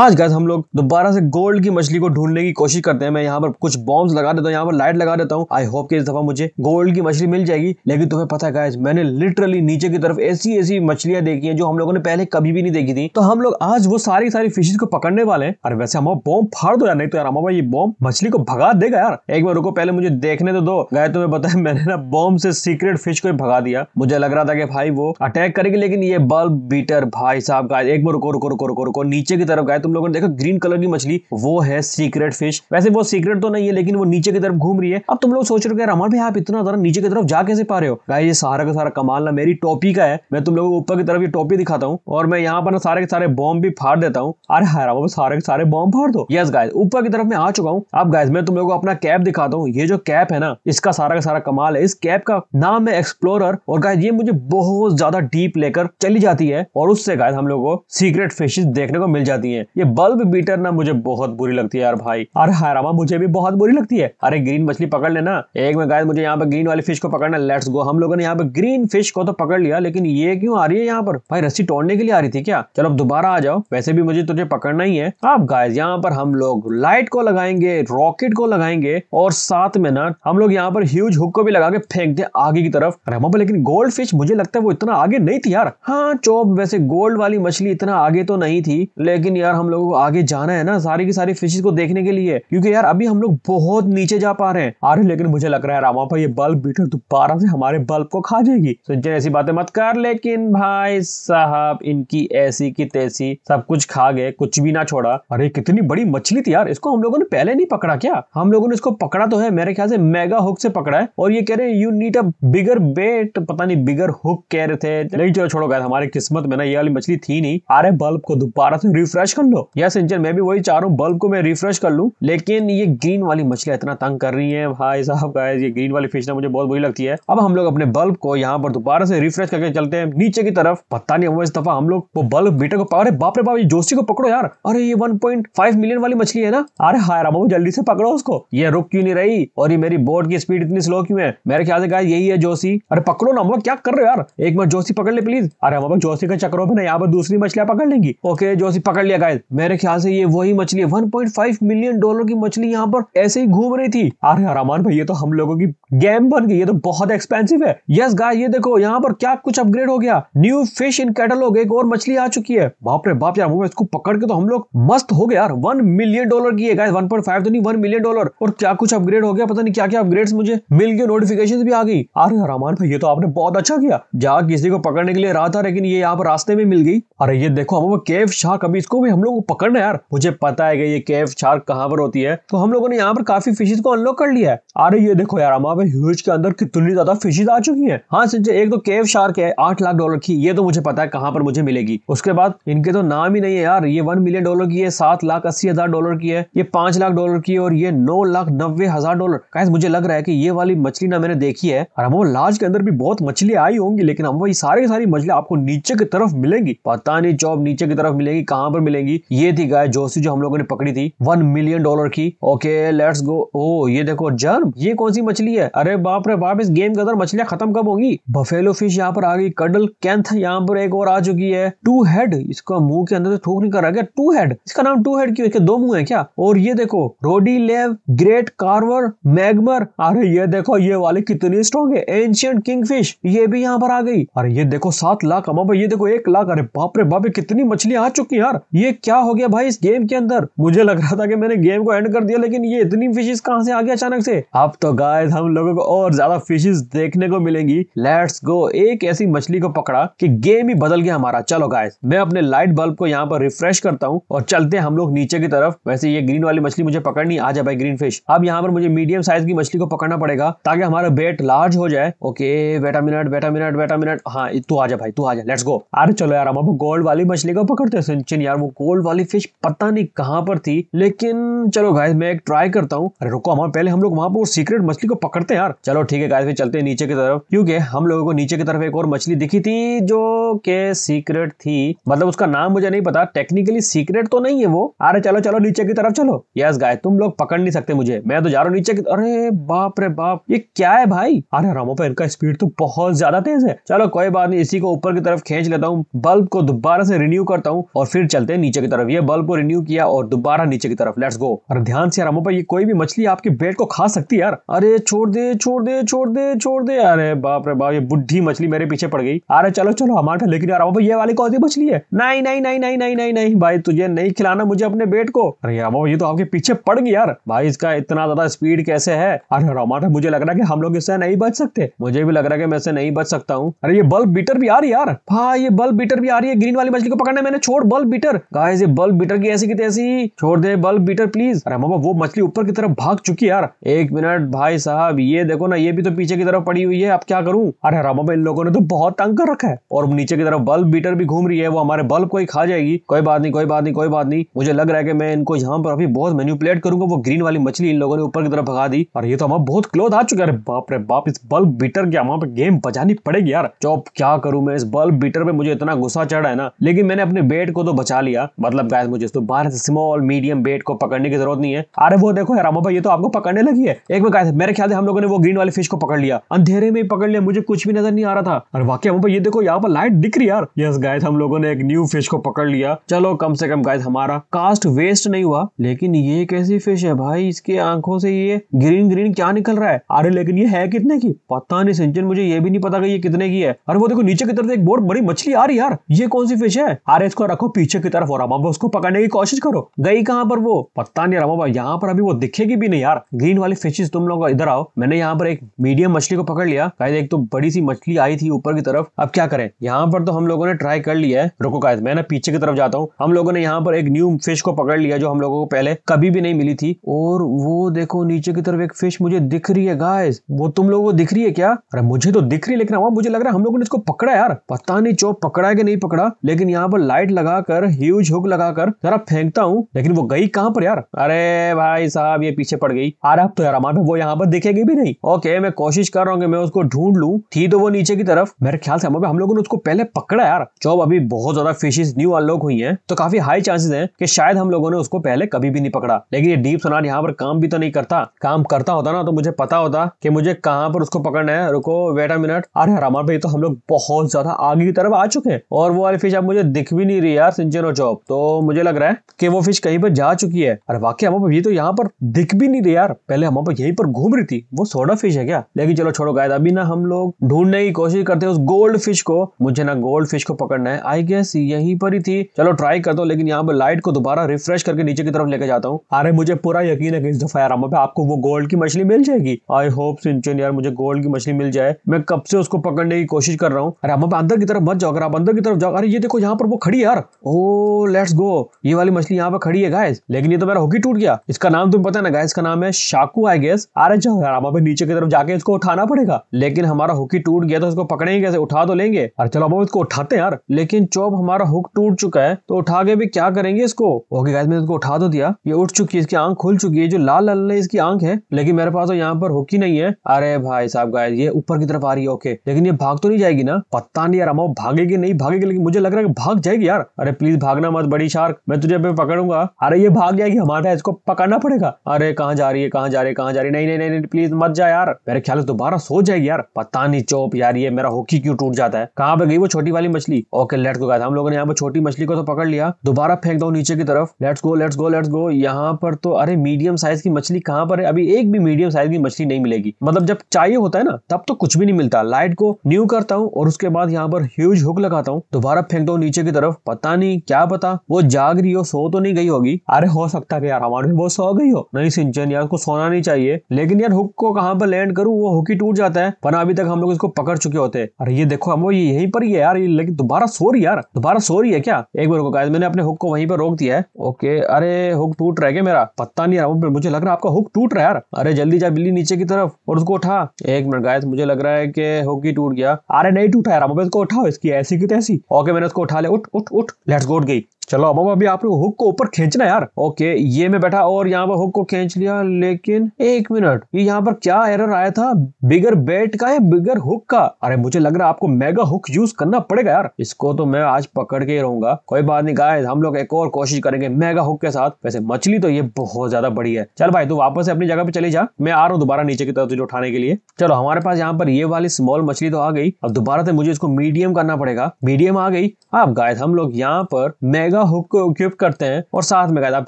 आज गैस हम लोग दोबारा से गोल्ड की मछली को ढूंढने की कोशिश करते हैं मैं यहाँ पर कुछ बॉम्ब्स लगा देता हूँ यहाँ पर लाइट लगा देता हूँ आई होप कि इस दफा मुझे गोल्ड की मछली मिल जाएगी लेकिन तुम्हें पता है गैस मैंने लिटरली नीचे की तरफ ऐसी ऐसी मछलियां देखी हैं जो हम लोगों ने पहले कभी भी नहीं देखी थी तो हम लोग आज वो सारी सारी फिशेज को पकड़ने वाले हैं अरे वैसे हमारा बॉम्ब फाड़ दो यार नहीं तो यार हमारा ये बॉम्ब मछली को भगा देगा यार एक बार रुको पहले मुझे देखने तो दो गाय तुम्हें पता है मैंने ना बॉम्ब से सीक्रेट फिश को भगा दिया मुझे लग रहा था कि भाई वो अटैक करेगी लेकिन ये बल्ब बीटर भाई साहब गाय एक बार रुको रुको रुको रुको रुको नीचे की तरफ गाय तुम लोगों ने देखा ग्रीन कलर की मछली वो है सीक्रेट फिश वैसे वो सीक्रेट तो नहीं है लेकिन वो नीचे की तरफ घूम रही है अब तुम लोग सोच रहे हो रमन भाई आप इतना ज्यादा नीचे की तरफ जा कैसे पा रहे हो गाय ये सारा का सारा कमाल ना मेरी टोपी का है मैं तुम लोगों को ऊपर की तरफ ये टोपी दिखाता हूँ और मैं यहाँ पर ना सारे के सारे बॉम्ब भी फाड़ देता हूँ अरे हरा हाँ, सारे के सारे बॉम्ब फाड़ दो यस गाय ऊपर की तरफ मैं आ चुका हूँ अब गाय मैं तुम लोग को अपना कैप दिखाता हूँ ये जो कैप है ना इसका सारा का सारा कमाल है इस कैप का नाम है एक्सप्लोरर और गाय ये मुझे बहुत ज्यादा डीप लेकर चली जाती है और उससे गाय हम लोग को सीक्रेट फिशेज देखने को मिल जाती है ये बल्ब बीटर ना मुझे बहुत बुरी लगती है यार भाई अरे हरामा हाँ मुझे भी बहुत बुरी लगती है अरे ग्रीन मछली पकड़ लेना एक में गाय मुझे यहाँ पे ग्रीन वाली फिश को पकड़ना लेट्स गो हम लोगों ने यहाँ पे ग्रीन फिश को तो पकड़ लिया लेकिन ये क्यों आ रही है यहाँ पर भाई रस्सी तोड़ने के लिए आ रही थी क्या चलो अब दोबारा आ जाओ वैसे भी मुझे तुझे पकड़ना ही है आप गाय यहाँ पर हम लोग लाइट को लगाएंगे रॉकेट को लगाएंगे और साथ में ना हम लोग यहाँ पर ह्यूज हुक को भी लगा के फेंक दे आगे की तरफ रहमा लेकिन गोल्ड फिश मुझे लगता है वो इतना आगे नहीं थी यार हाँ चोप वैसे गोल्ड वाली मछली इतना आगे तो नहीं थी लेकिन यार हम लोगों को आगे जाना है ना सारी की सारी फिशेज को देखने के लिए क्योंकि यार अभी हम लोग बहुत नीचे जा पा रहे हैं अरे लेकिन मुझे लग रहा है रामा भाई ये बल्ब बीटर दोबारा से हमारे बल्ब को खा जाएगी सुनचन ऐसी बातें मत कर लेकिन भाई साहब इनकी ऐसी की तैसी सब कुछ खा गए कुछ भी ना छोड़ा अरे कितनी बड़ी मछली थी यार इसको हम लोगों ने पहले नहीं पकड़ा क्या हम लोगों ने इसको पकड़ा तो है मेरे ख्याल से मेगा हुक से पकड़ा है और ये कह रहे हैं यू नीड अ बिगर बेट पता नहीं बिगर हुक कह रहे थे नहीं चलो छोड़ो गए हमारी किस्मत में ना ये वाली मछली थी नहीं अरे बल्ब को दोबारा से रिफ्रेश कर लो यस इंजन मैं भी वही चाह रहा हूँ बल्ब को मैं रिफ्रेश कर लूँ लेकिन ये ग्रीन वाली मछलियाँ इतना तंग कर रही है भाई साहब का ये ग्रीन वाली फिश ना मुझे बहुत बुरी लगती है अब हम लोग अपने बल्ब को यहाँ पर दोबारा से रिफ्रेश करके चलते हैं नीचे की तरफ पता नहीं हुआ इस दफा हम लोग वो बल्ब मीटर को पकड़े बाप रे बाप ये जोशी को पकड़ो यार अरे ये 1.5 मिलियन वाली मछली है ना अरे हाय रामो जल्दी से पकड़ो उसको ये रुक क्यों नहीं रही और ये मेरी बोट की स्पीड इतनी स्लो क्यों है मेरे ख्याल से यही है जोशी अरे पकड़ो ना हम क्या कर रहे हो यार एक बार जोशी पकड़ ले प्लीज अरे हम जोशी का चक्रो में ना यहाँ पर दूसरी मछलियां पकड़ लेंगी ओके जोशी पकड़ लिया गाय मेरे ख्याल से ये वही मछली है 1.5 मिलियन डॉलर की मछली यहाँ पर ऐसे ही घूम रही थी अरे हरामान भाई ये तो हम लोगों की गेम बन गई ये तो बहुत एक्सपेंसिव है यस गाय ये देखो यहाँ पर क्या कुछ अपग्रेड हो गया न्यू फिश इन कैटलॉग एक और मछली आ चुकी है बाप रे बाप यार इसको पकड़ के तो हम लोग मस्त हो गया यार वन मिलियन डॉलर की है गाइस 1.5 तो नहीं वन मिलियन डॉलर और क्या कुछ अपग्रेड हो गया पता नहीं क्या क्या अपग्रेड मुझे मिल गए नोटिफिकेशन भी आ गई अरे हरामान भाई ये तो आपने बहुत अच्छा किया जहाँ किसी को पकड़ने के लिए रहा था लेकिन ये यहाँ पर रास्ते में मिल गई अरे ये देखो हम केव शाह कभी इसको भी हम लोग को पकड़ना यार मुझे पता है कि ये केव शार्क कहाँ पर होती है तो हम लोगों ने यहाँ पर काफी फिशेज को अनलॉक कर लिया है अरे ये देखो यार हमारे ह्यूज के अंदर कितनी ज्यादा फिशेज आ चुकी है हाँ सिंचे एक तो केव शार्क है आठ लाख डॉलर की ये तो मुझे पता है कहाँ पर मुझे मिलेगी उसके बाद इनके तो नाम ही नहीं है यार ये वन मिलियन डॉलर की है सात लाख अस्सी हजार डॉलर की है ये पांच लाख डॉलर की है और ये नौ लाख नब्बे हजार डॉलर कैसे मुझे लग रहा है कि ये वाली मछली ना मैंने देखी है और हम लाज के अंदर भी बहुत मछली आई होंगी लेकिन हम वही सारी सारी मछली आपको नीचे की तरफ मिलेंगी पता नहीं जॉब नीचे की तरफ मिलेगी कहाँ पर मिलेंगी होगी ये थी गाय जोशी जो हम लोगों ने पकड़ी थी वन मिलियन डॉलर की ओके लेट्स गो ओ ये देखो जर्म ये कौन सी मछली है अरे बाप रे बाप इस गेम के अंदर मछलियां खत्म कब होगी बफेलो फिश यहाँ पर आ गई कडल कैंथ यहाँ पर एक और आ चुकी है टू हेड इसका मुंह के अंदर से थूक निकल रहा क्या टू हेड इसका नाम टू हेड क्यों इसके दो मुंह है क्या और ये देखो रोडी लेव ग्रेट कार्वर मैगमर अरे ये देखो ये वाले कितनी स्ट्रॉन्ग है एंशियंट किंग फिश ये भी यहाँ पर आ गई अरे ये देखो सात लाख अमा ये देखो एक लाख अरे बाप रे बाप कितनी मछली आ चुकी यार ये क्या हो गया भाई इस गेम के अंदर मुझे लग रहा था कि मैंने गेम को एंड कर दिया लेकिन ये इतनी फिशेज कहाँ से आ गया अचानक से अब तो गाय हम लोगों को और ज्यादा फिशेज देखने को मिलेंगी लेट्स गो एक ऐसी मछली को पकड़ा कि गेम ही बदल गया हमारा चलो गाय मैं अपने लाइट बल्ब को यहाँ पर रिफ्रेश करता हूँ और चलते हम लोग नीचे की तरफ वैसे ये ग्रीन वाली मछली मुझे पकड़नी आ जाए भाई ग्रीन फिश अब यहाँ पर मुझे मीडियम साइज की मछली को पकड़ना पड़ेगा ताकि हमारा बेट लार्ज हो जाए ओके बेटा मिनट बेटा मिनट बेटा मिनट हाँ तू आ जा भाई तू आ जा लेट्स गो अरे चलो यार हम गोल्ड वाली मछली को पकड़ते हैं यार वो गोल्ड वाली फिश पता नहीं कहाँ पर थी लेकिन चलो गाइस मैं एक ट्राई करता हूँ अरे रुको हमारे पहले हम लोग वहाँ पर सीक्रेट मछली को पकड़ते हैं यार चलो ठीक है गाइस फिर चलते हैं नीचे की तरफ क्योंकि हम लोगों को नीचे की तरफ एक और मछली दिखी थी जो के सीक्रेट थी मतलब उसका नाम मुझे नहीं पता टेक्निकली सीक्रेट तो नहीं है वो अरे चलो चलो नीचे की तरफ चलो यस गाय तुम लोग पकड़ नहीं सकते मुझे मैं तो जा रहा हूँ नीचे की अरे बाप रे बाप ये क्या है भाई अरे रामो पर इनका स्पीड तो बहुत ज्यादा तेज है चलो कोई बात नहीं इसी को ऊपर की तरफ खींच लेता हूँ बल्ब को दोबारा से रिन्यू करता हूँ और फिर चलते हैं नीचे की तरफ ये बल्ब को रिन्यू किया और दोबारा नीचे की तरफ लेट्स गो और ध्यान से पर ये कोई भी मछली आपके बेट को खा सकती है यार अरे छोड़ दे छोड़ दे छोड़ दे छोड़ दे अरे बाप रे बाप ये बुढ़ी मछली मेरे पीछे पड़ गई अरे चलो चलो हमारा लेकिन यार रामोपा ये वाली कौन सी मछली है नहीं नहीं नहीं नहीं नहीं नहीं नहीं भाई तुझे नहीं खिलाना मुझे अपने बेट को अरे रामोपा ये तो आपके पीछे पड़ गई यार भाई इसका इतना ज्यादा स्पीड कैसे है अरे रामाटा मुझे लग रहा है कि हम लोग इससे नहीं बच सकते मुझे भी लग रहा है कि मैं इससे नहीं बच सकता हूँ अरे ये बल्ब बीटर भी आ रही यार हाँ ये बल्ब बीटर भी आ रही है ग्रीन वाली मछली को पकड़ने मैंने छोड़ बल्ब बीटर गाय भाई से बल्ब बीटर की ऐसी की तैसी छोड़ दे बल्ब बीटर प्लीज अरे मामा वो मछली ऊपर की तरफ भाग चुकी यार एक मिनट भाई साहब ये देखो ना ये भी तो पीछे की तरफ पड़ी हुई है अब क्या करूं अरे रामा इन लोगों ने तो बहुत तंग कर रखा है और नीचे की तरफ बल्ब बीटर भी घूम रही है वो हमारे बल्ब को ही खा जाएगी कोई बात नहीं कोई बात नहीं कोई बात नहीं मुझे लग रहा है कि मैं इनको यहाँ पर अभी बहुत मैन्यूपुलेट करूंगा वो ग्रीन वाली मछली इन लोगों ने ऊपर की तरफ भगा दी और ये तो हमारा बहुत क्लोज आ चुका है बाप रे बाप इस बल्ब बीटर की हमारे गेम बजानी पड़ेगी यार चौप क्या करूं मैं इस बल्ब बीटर पे मुझे इतना गुस्सा चढ़ा है ना लेकिन मैंने अपने बेट को तो बचा लिया मतलब गाय मुझे बाहर से स्मॉल मीडियम बेट को पकड़ने की जरूरत नहीं है अरे वो देखो यार भाई ये तो आपको पकड़ने लगी है एक में गाय मेरे ख्याल से हम लोगों ने वो ग्रीन वाली फिश को पकड़ लिया अंधेरे में पकड़ लिया मुझे कुछ भी नजर नहीं आ रहा था अरे वाकई अमो ये देखो यहाँ पर लाइट दिख रही यार यस गाय हम लोगों ने एक न्यू फिश को पकड़ लिया चलो कम से कम गाय हमारा कास्ट वेस्ट नहीं हुआ लेकिन ये कैसी फिश है भाई इसके आंखों से ये ग्रीन ग्रीन क्या निकल रहा है अरे लेकिन ये है कितने की पता नहीं सिंचन मुझे ये भी नहीं पता ये कितने की है अरे वो देखो नीचे की तरफ एक बहुत बड़ी मछली आ रही यार ये कौन सी फिश है अरे इसको रखो पीछे की तरफ और अब उसको पकड़ने की कोशिश करो गई कहाँ पर वो पता नहीं रमाबा यहाँ पर अभी वो दिखेगी भी नहीं यार ग्रीन वाली फिशेज तुम लोग इधर आओ मैंने यहाँ पर एक मीडियम मछली को पकड़ लिया कायद एक तो बड़ी सी मछली आई थी ऊपर की तरफ अब क्या करें यहाँ पर तो हम लोगों ने ट्राई कर लिया है रुको कायद मैं ना पीछे की तरफ जाता हूँ हम लोगों ने यहाँ पर एक न्यू फिश को पकड़ लिया जो हम लोगों को पहले कभी भी नहीं मिली थी और वो देखो नीचे की तरफ एक फिश मुझे दिख रही है गाइस वो तुम लोगों को दिख रही है क्या अरे मुझे तो दिख रही है लेकिन मुझे लग रहा है हम लोगों ने इसको पकड़ा यार पता नहीं चो पकड़ा है कि नहीं पकड़ा लेकिन यहाँ पर लाइट लगाकर ह्यूज झोंक लगाकर जरा फेंकता हूँ लेकिन वो गई कहाँ पर यार अरे भाई साहब ये पीछे पड़ गई अरे अब तो यार हमारे वो यहाँ पर दिखेगी भी नहीं ओके मैं कोशिश कर रहा हूँ मैं उसको ढूंढ लू थी तो वो नीचे की तरफ मेरे ख्याल से हम लोगों ने उसको पहले पकड़ा यार जॉब अभी बहुत ज्यादा फिशेज न्यू अनलॉक हुई है तो काफी हाई चांसेस है की शायद हम लोगों ने उसको पहले कभी भी नहीं पकड़ा लेकिन ये डीप सोनार यहाँ पर काम भी तो नहीं करता काम करता होता ना तो मुझे पता होता कि मुझे कहाँ पर उसको पकड़ना है रुको वेट अ मिनट अरे हमारे भाई तो हम लोग बहुत ज्यादा आगे की तरफ आ चुके हैं और वो वाली फिश अब मुझे दिख भी नहीं रही यार सिंचन और जॉब तो मुझे लग रहा है कि वो फिश कहीं पर जा चुकी है अरे वाकई हम ये तो यहाँ पर दिख भी नहीं रही यार पहले हम पर यहीं पर घूम रही थी वो सोडा फिश है क्या लेकिन चलो छोड़ो गायद अभी ना हम लोग ढूंढने की कोशिश करते हैं उस गोल्ड फिश को मुझे ना गोल्ड फिश को पकड़ना है आई गेस यही पर ही थी चलो ट्राई करता हूँ लेकिन यहाँ पर लाइट को दोबारा रिफ्रेश करके नीचे की तरफ लेके जाता हूँ अरे मुझे पूरा यकीन है कि इस दफा यार पे आपको वो गोल्ड की मछली मिल जाएगी आई होप सिंचन यार मुझे गोल्ड की मछली मिल जाए मैं कब से उसको पकड़ने की कोशिश कर रहा हूँ अरे हम पे अंदर की तरफ मत जाओ अगर आप अंदर की तरफ जाओ अरे ये देखो यहाँ पर वो खड़ी यार ओ लेट्स गो ये वाली मछली यहाँ पर खड़ी है गाइस लेकिन ये तो मेरा हॉकी टूट गया इसका नाम तुम्हें पता ना गाइस का नाम है शाकू आई गेस अरे जाओ यार हमारे नीचे की तरफ जाके इसको उठाना पड़ेगा लेकिन हमारा हुकी टूट गया तो इसको पकड़ेंगे कैसे उठा तो लेंगे अरे चलो अब इसको उठाते हैं यार लेकिन चौब हमारा हुक टूट चुका है तो उठा के भी क्या करेंगे इसको ओके गाइस मैंने इसको उठा तो दिया ये उठ चुकी है इसकी आंख खुल चुकी है जो लाल लाल इसकी आंख है लेकिन मेरे पास तो यहाँ पर हुकी नहीं है अरे भाई साहब गाइस ये ऊपर की तरफ आ रही है ओके लेकिन ये भाग तो नहीं जाएगी ना पता नहीं यार हम भागेगी नहीं भागेगी लेकिन मुझे लग रहा है भाग जाएगी यार अरे प्लीज भागना बहुत बड़ी शार्क मैं तुझे अभी पकड़ूंगा अरे ये भाग गया कि हमारे इसको पकड़ना पड़ेगा अरे कहाँ जा रही है कहाँ जा रही है कहाँ जा रही है नहीं नहीं नहीं, प्लीज मत जा यार मेरे ख्याल से दोबारा सो जाएगी यार पता नहीं चौप यार ये मेरा हॉकी क्यों टूट जाता है कहाँ पे गई वो छोटी वाली मछली ओके लेट्स गो हम लोगों ने यहाँ पर छोटी मछली को तो पकड़ लिया दोबारा फेंक दो नीचे की तरफ let's go let's go let's go यहाँ पर तो अरे मीडियम साइज की मछली कहाँ पर है अभी एक भी मीडियम साइज की मछली नहीं मिलेगी मतलब जब चाहिए होता है ना तब तो कुछ भी नहीं मिलता लाइट को न्यू करता हूँ और उसके बाद यहाँ पर ह्यूज हुक लगाता हूँ दोबारा फेंक दो नीचे की तरफ पता नहीं क्या पता वो जाग रही हो सो तो नहीं गई होगी अरे हो सकता है यार हमारे वो सो गई हो नहीं सिंचन यार उसको सोना नहीं चाहिए लेकिन यार हुक को कहाँ पर लैंड करूँ वो हुक ही टूट जाता है पर अभी तक हम लोग इसको पकड़ चुके होते हैं अरे ये देखो हम वो यही पर ही है यार लेकिन दोबारा सो रही यार दोबारा सो रही है क्या एक बार कहा मैंने अपने हुक को वहीं पर रोक दिया है ओके अरे हुक टूट रहा है क्या मेरा पता नहीं यार मुझे लग रहा है आपका हुक टूट रहा है यार अरे जल्दी जा बिल्ली नीचे की तरफ और उसको उठा एक मिनट गायस मुझे लग रहा है कि हुक ही टूट गया अरे नहीं टूटा यार मोबाइल को उठाओ इसकी ऐसी की तैसी ओके मैंने उसको उठा ले उठ उठ उठ लेट्स गोट गई चलो अब अभी लोग हुक को ऊपर खींचना यार ओके ये मैं बैठा और यहाँ पर हुक को खींच लिया लेकिन एक मिनट ये यहाँ पर क्या एरर आया था बिगर बैट का है बिगर हुक का अरे मुझे लग रहा है आपको मेगा हुक यूज करना पड़ेगा यार इसको तो मैं आज पकड़ के ही रहूंगा कोई बात नहीं गाय हम लोग एक और कोशिश करेंगे मेगा हुक के साथ वैसे मछली तो ये बहुत ज्यादा बड़ी है चल भाई तू तो वापस अपनी जगह पे चले जा मैं आ रहा हूँ दोबारा नीचे की तरफ तुझे उठाने के लिए चलो हमारे पास यहाँ पर ये वाली स्मॉल मछली तो आ गई अब दोबारा से मुझे इसको मीडियम करना पड़ेगा मीडियम आ गई आप गाय हम लोग यहाँ पर मेगा जाएगा हुक को इक्विप करते हैं और साथ में गाइस आप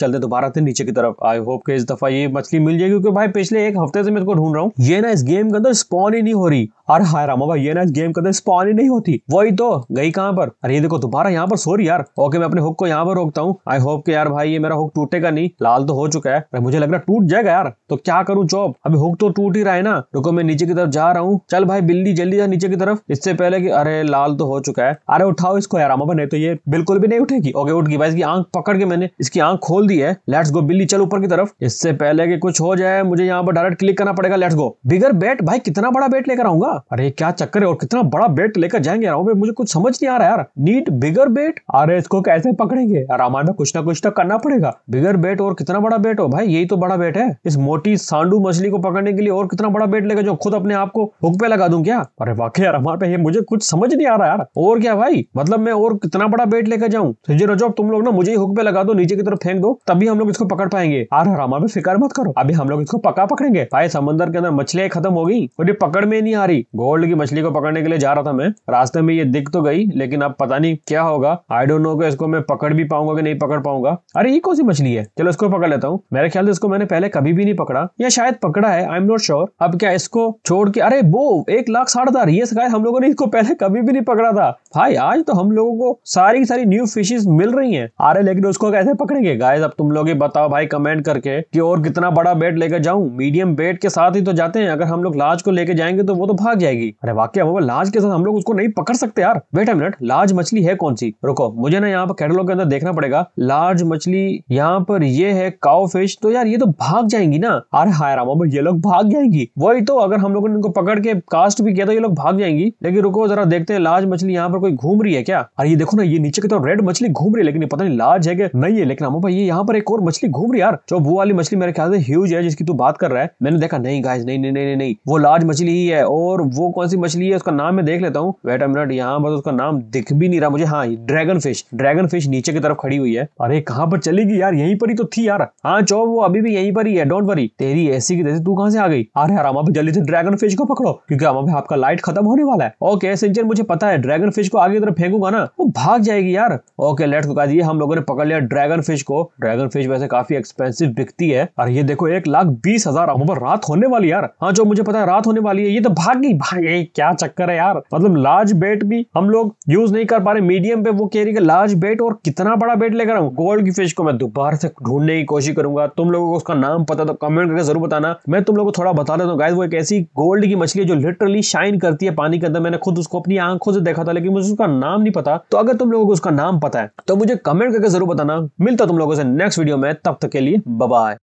चलते दोबारा से नीचे की तरफ आई होप कि इस दफा ये मछली मिल जाएगी क्योंकि भाई पिछले एक हफ्ते से मैं इसको ढूंढ रहा हूँ ये ना इस गेम के अंदर स्पॉन ही नहीं हो रही अरे हाय रामा भाई ये ना इस गेम के अंदर स्पॉन ही नहीं होती वही तो गई कहाँ पर अरे ये देखो दोबारा यहाँ पर सॉरी यार ओके मैं अपने हुक को यहाँ पर रोकता हूँ आई होप के यार भाई ये मेरा हुक टूटेगा नहीं लाल तो हो चुका है मुझे लग रहा है टूट जाएगा यार तो क्या करूँ चौब अभी हुक तो टूट ही रहा है ना रुको मैं नीचे की तरफ जा रहा हूँ चल भाई बिल्ली जल्दी जा नीचे की तरफ इससे पहले की अरे लाल तो हो चुका है अरे उठाओ इसको यार रामा भाई नहीं तो ये बिल्कुल भी नहीं उठेगी ओके उठ गई भाई इसकी आंख पकड़ के मैंने इसकी आंख खोल दी है लेट्स गो बिल्ली चल ऊपर की तरफ इससे पहले कि कुछ हो जाए मुझे यहाँ पर डायरेक्ट क्लिक करना पड़ेगा लेट्स गो बिगर बेट भाई कितना बड़ा बेट लेकर आऊंगा अरे क्या चक्कर है और कितना बड़ा बेट लेकर जाएंगे यार मुझे कुछ समझ नहीं आ रहा यार नीट बिगर बेट अरे इसको कैसे पकड़ेंगे यार हमारे कुछ ना कुछ तो करना पड़ेगा बिगर बेट और कितना बड़ा बेट हो भाई यही तो बड़ा बेट है इस मोटी सांडू मछली को पकड़ने के लिए और कितना बड़ा बेट लेकर जो खुद अपने आप को हुक पे लगा दू क्या अरे वाकई यार हमारे पे मुझे कुछ समझ नहीं आ रहा यार और क्या भाई मतलब मैं और कितना बड़ा बेट लेकर जाऊँ तो जो तुम लोग ना मुझे ही हुक पे लगा दो नीचे की तरफ फेंक दो तभी हम लोग इसको पकड़ पाएंगे आर हरामा में फिकर मत करो अभी हम लोग इसको पका पकड़ेंगे भाई समंदर के अंदर मछलियां खत्म हो गई और ये पकड़ में नहीं आ रही गोल्ड की मछली को पकड़ने के लिए जा रहा था मैं रास्ते में ये दिख तो गई लेकिन अब पता नहीं क्या होगा आई डोंट नो कि इसको मैं पकड़ भी पाऊंगा कि नहीं पकड़ पाऊंगा अरे ये कौन सी मछली है चलो इसको पकड़ लेता हूँ मेरे ख्याल से इसको मैंने पहले कभी भी नहीं पकड़ा या शायद पकड़ा है आई एम नॉट श्योर अब क्या इसको छोड़ के अरे वो एक लाख साठ हजार ये हम लोगों ने इसको पहले कभी भी नहीं पकड़ा था भाई आज तो हम लोगों को सारी की सारी न्यू फिशेज मिल रही हैं आ रहे लेकिन उसको कैसे पकड़ेंगे गाइस अब तुम लोग ये बताओ भाई कमेंट करके कि और कितना बड़ा बेट लेकर जाऊं मीडियम बेट के साथ ही तो जाते हैं अगर हम लोग लार्ज को लेकर जाएंगे तो वो तो भाग जाएगी अरे वाक्य वो लार्ज के साथ हम लोग उसको नहीं पकड़ सकते यार वेट अ मिनट लार्ज मछली है कौन सी रुको मुझे ना यहाँ पर कैटलॉग के अंदर देखना पड़ेगा लार्ज मछली यहाँ पर ये है काउ फिश तो यार ये तो भाग जाएंगी ना अरे हाय राम ये लोग भाग जाएंगी वही तो अगर हम लोगों ने इनको पकड़ के कास्ट भी किया तो ये लोग भाग जाएंगी लेकिन रुको जरा देखते हैं लार्ज मछली यहाँ पर कोई घूम रही है क्या अरे ये देखो ना ये नीचे की तरफ रेड मछली घूम रही है लेकिन पता नहीं लार्ज है नहीं है लेकिन अमो भाई ये यहाँ पर एक और मछली घूम रही यार जो वो वाली मछली मेरे ख्याल से ह्यूज है जिसकी तू बात कर रहा है मैंने देखा नहीं गाय नहीं नहीं नहीं नहीं वो लार्ज मछली ही है और वो कौन सी मछली है उसका नाम मैं देख लेता हूँ वेट अ मिनट यहाँ पर तो उसका नाम दिख भी नहीं रहा मुझे हाँ ड्रैगन फिश ड्रैगन फिश नीचे की तरफ खड़ी हुई है अरे कहाँ पर चलेगी यार यहीं पर ही तो थी यार हाँ चो वो अभी भी यहीं पर ही है डोंट वरी तेरी ऐसी की तू कहाँ से आ गई अरे यार अमा जल्दी से ड्रैगन फिश को पकड़ो क्योंकि अमा आपका लाइट खत्म होने वाला है ओके सिंचन मुझे पता है ड्रैगन फिश को आगे तरफ फेंकूंगा ना वो भाग जाएगी यार ओके लेट को दिए हम लोगों ने पकड़ लिया ड्रैगन फिश को ड्रैगन फिश वैसे काफी एक्सपेंसिव बिकती है और ये देखो एक लाख बीस हजार रात होने वाली यार हाँ जो मुझे पता है रात होने वाली है ये तो भाग गई भाई क्या चक्कर है यार मतलब लार्ज बेट भी हम लोग यूज नहीं कर पा रहे मीडियम पे वो कह रही है लार्ज बेट और कितना बड़ा बेट लेकर आऊ गोल्ड की फिश को मैं दोबारा से ढूंढने की कोशिश करूंगा तुम लोगों को उसका नाम पता तो कमेंट करके जरूर बताना मैं तुम लोगों को थोड़ा बता देता हूँ गाय वो एक ऐसी गोल्ड की मछली जो लिटरली शाइन करती है पानी के अंदर मैंने खुद उसको अपनी आंखों से देखा था लेकिन मुझे उसका नाम नहीं पता तो अगर तुम लोगों को उसका नाम पता है तो मुझे कमेंट करके जरूर बताना मिलता तुम लोगों से नेक्स्ट वीडियो में तब तक के लिए बाय